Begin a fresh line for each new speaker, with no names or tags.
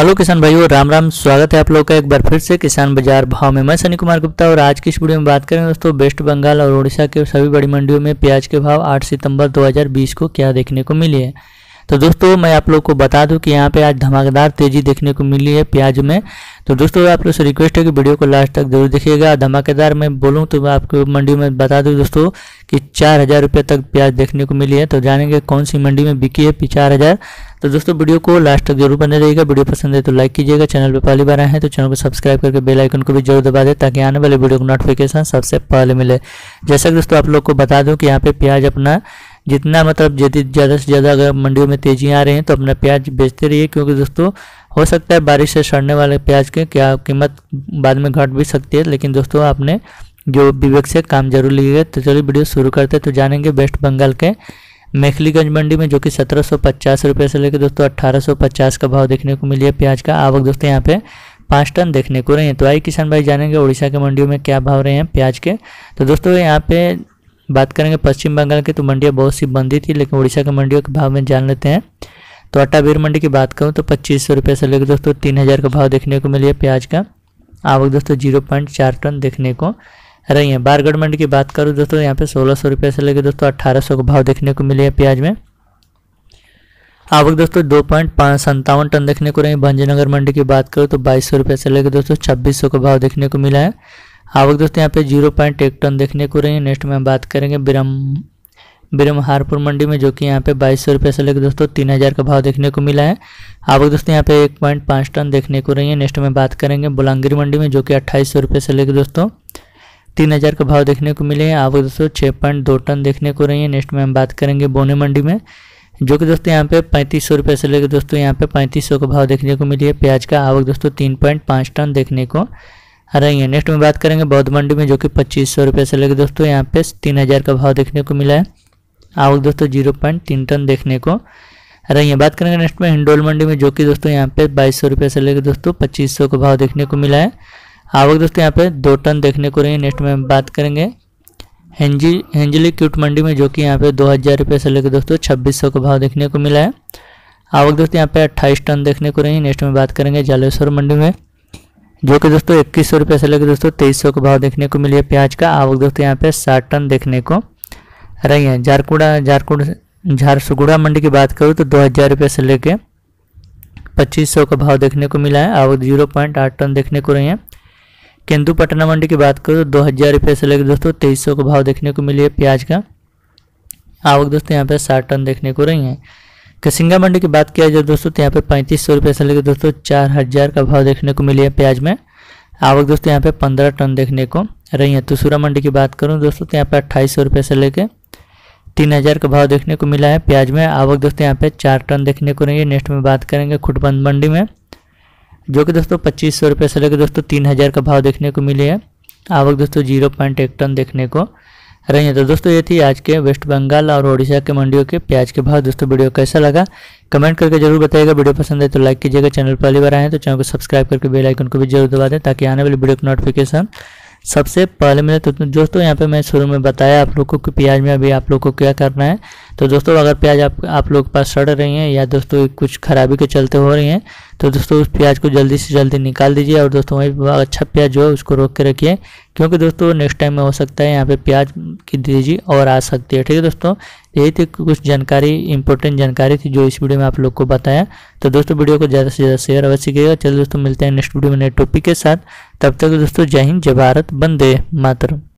hello किसान भाइयों राम राम स्वागत है आप लोग का एक बार फिर से किसान बाजार भाव में मैं सनी कुमार गुप्ता और आज की इस वीडियो में बात करें दोस्तों वेस्ट बंगाल और उड़ीसा के सभी बड़ी मंडियों में प्याज के भाव 8 सितंबर 2020 को क्या देखने को मिले हैं तो दोस्तों मैं आप लोग को बता दूं कि यहाँ पे आज धमाकेदार तेजी देखने को मिली है प्याज में तो दोस्तों आप लोग से रिक्वेस्ट है कि वीडियो को लास्ट तक जरूर देखिएगा धमाकेदार मैं बोलूँ तो मैं आपको मंडी में बता दूँ दोस्तों कि चार हज़ार रुपये तक प्याज देखने को मिली है तो जानेंगे कौन सी मंडी में बिकी है चार हज़ार तो दोस्तों वीडियो को लास्ट तक जरूर बने रहेगा वीडियो पसंद है तो लाइक कीजिएगा चैनल पर पहली बार आए हैं तो चैनल को सब्सक्राइब करके बेल आइकन को भी जरूर दबा दें ताकि आने वाले वीडियो को नोटिफिकेशन सबसे पहले मिले जैसा कि दोस्तों आप लोग को बता दूं कि यहाँ पे प्याज अपना जितना मतलब यदि ज़्यादा से ज़्यादा अगर मंडियों में तेजी आ रही हैं तो अपना प्याज बेचते रहिए क्योंकि दोस्तों हो सकता है बारिश से सड़ने वाले प्याज के क्या कीमत बाद में घट भी सकती है लेकिन दोस्तों आपने जो विवेक से काम जरूर लीजिएगा तो चलिए वीडियो शुरू करते हैं तो जानेंगे वेस्ट बंगाल के मेखलीगंज मंडी में जो कि सत्रह सौ पचास रुपये से लेकर दोस्तों अट्ठारह सौ पचास का भाव देखने को मिली है प्याज का आवक दोस्तों यहाँ पे पाँच टन देखने को रहे हैं तो आई किसान भाई जानेंगे उड़ीसा के मंडियों में क्या भाव रहे हैं प्याज के तो दोस्तों यहाँ पे बात करेंगे पश्चिम बंगाल की तो मंडियाँ बहुत सी बंदी थी लेकिन उड़ीसा के मंडियों के भाव में जान लेते हैं तो आटा बीर मंडी की बात करूँ तो पच्चीस सौ रुपये से लेकर दोस्तों तीन हज़ार का भाव देखने को मिली है प्याज का आवक दोस्तों जीरो पॉइंट चार टन देखने को रही है बारगढ़ मंडी की बात करूँ दोस्तों यहाँ पे सोलह सौ रुपये से लेकर दोस्तों अट्ठारह सौ का भाव देखने को मिली है प्याज में आवक दोस्तों दो पॉइंट पाँच सत्तावन टन देखने को रही है भंजनगर मंडी की बात करूँ तो बाईस सौ रुपये से लेकर दोस्तों छब्बीस सौ का भाव देखने को मिला है आवक हाँ, दोस्तों यहाँ पे जीरो पॉइंट एक टन देखने को रही है नेक्स्ट में हम बात करेंगे ब्रह्म हारपुर मंडी में जो कि यहाँ पे बाईस सौ रुपये से लेकर दोस्तों तीन हज़ार का भाव देखने को मिला है आवक हाँ, दोस्तों यहाँ पे एक पॉइंट पाँच टन देखने को रही है नेक्स्ट में बात करेंगे बुलांगिर मंडी में जो कि अट्ठाईस सौ रुपये से लेकर दोस्तों तीन हज़ार का भाव देखने को मिले हैं आवक हाँ, दोस्तों छः पॉइंट दो टन देखने को रही है नेक्स्ट में हम बात करेंगे बोने मंडी में जो कि दोस्तों यहाँ पे पैंतीस सौ रुपये से लेकर दोस्तों यहाँ पे पैंतीस सौ का भाव देखने को मिली है प्याज का आवक दोस्तों तीन पॉइंट पाँच टन देखने को रही है नेक्स्ट में बात करेंगे बौद्ध मंडी में जो कि पच्चीस सौ रुपये से लगे दोस्तों यहाँ पे तीन हज़ार का भाव देखने को मिला है आवक दोस्तों जीरो पॉइंट तीन टन देखने को रही है बात करेंगे नेक्स्ट में हिंडोल मंडी में जो कि दोस्तों यहाँ पे बाईस सौ रुपये से लेकर दोस्तों पच्चीस सौ का भाव देखने को मिला है आवक दोस्तों यहाँ पे दो टन देखने को रही है नेक्स्ट में बात करेंगे हेंजी हेंजली क्यूट मंडी में जो कि यहाँ पे दो हज़ार रुपये से लेकर दोस्तों छब्बीस सौ का भाव देखने को मिला है आवक दोस्तों यहाँ पे अट्ठाईस टन देखने को रही है नेक्स्ट में बात करेंगे जालेश्वर मंडी में जो कि दोस्तों इक्कीस सौ रुपये से लेकर दोस्तों तेईस सौ का भाव देखने को मिली है प्याज का आवक दोस्तों यहाँ पे साठ टन देखने को रही है झारकुड़ा झारकुड़ झारसुगुड़ा मंडी की बात करूँ तो दो हज़ार रुपये से लेकर पच्चीस सौ का भाव देखने को मिला है आवक जीरो पॉइंट आठ टन देखने को रही है केंदू पटना मंडी की बात करूँ तो दो हज़ार रुपये से लेकर दोस्तों तेईस सौ का भाव देखने को मिली है प्याज का आवक दोस्तों यहाँ पे साठ टन देखने को रही है कसिंगा मंडी की बात किया जाए दोस्तों तो यहाँ पे पैंतीस सौ रुपये से लेकर दोस्तों चार हज़ार का भाव देखने को मिली है प्याज में आवक दोस्तों यहाँ पे पंद्रह टन देखने को रही है तुसूरा मंडी की बात करूँ दोस्तों तो यहाँ पे अट्ठाईस सौ रुपये से लेकर तीन हज़ार का भाव देखने को मिला है प्याज में आवक दोस्तों यहाँ पे चार टन देखने को रही है नेक्स्ट में बात करेंगे खुटबंद मंडी में जो कि दोस्तों पच्चीस सौ रुपये से लेकर दोस्तों तीन हज़ार का भाव देखने को मिली है आवक दोस्तों जीरो पॉइंट एक टन देखने को है तो दोस्तों ये थी आज के वेस्ट बंगाल और ओडिशा के मंडियों के प्याज के भाव दोस्तों वीडियो कैसा लगा कमेंट करके जरूर बताइएगा वीडियो पसंद है तो लाइक कीजिएगा चैनल पहली बार आए हैं तो चैनल को सब्सक्राइब करके बेल आइकन को भी जरूर दबा दें ताकि आने वाली वीडियो का नोटिफिकेशन सबसे पहले मिले तो दोस्तों यहाँ पे मैं शुरू में बताया आप लोगों को प्याज में अभी आप लोग को क्या करना है तो दोस्तों अगर प्याज आप आप लोग के पास सड़ रही हैं या दोस्तों कुछ खराबी के चलते हो रही हैं तो दोस्तों उस प्याज को जल्दी से जल्दी निकाल दीजिए और दोस्तों वहीं अच्छा प्याज जो है उसको रोक के रखिए क्योंकि दोस्तों नेक्स्ट टाइम में हो सकता है यहाँ पे प्याज की दीजिए और आ सकती है ठीक है दोस्तों यही थी कुछ जानकारी इंपॉर्टेंट जानकारी थी जो इस वीडियो में आप लोग को बताया तो दोस्तों वीडियो को ज़्यादा से ज़्यादा शेयर अवश्य करिएगा चलो दोस्तों मिलते हैं नेक्स्ट वीडियो में नए टॉपिक के साथ तब तक दोस्तों जय हिंद जय भारत बंदे मातरम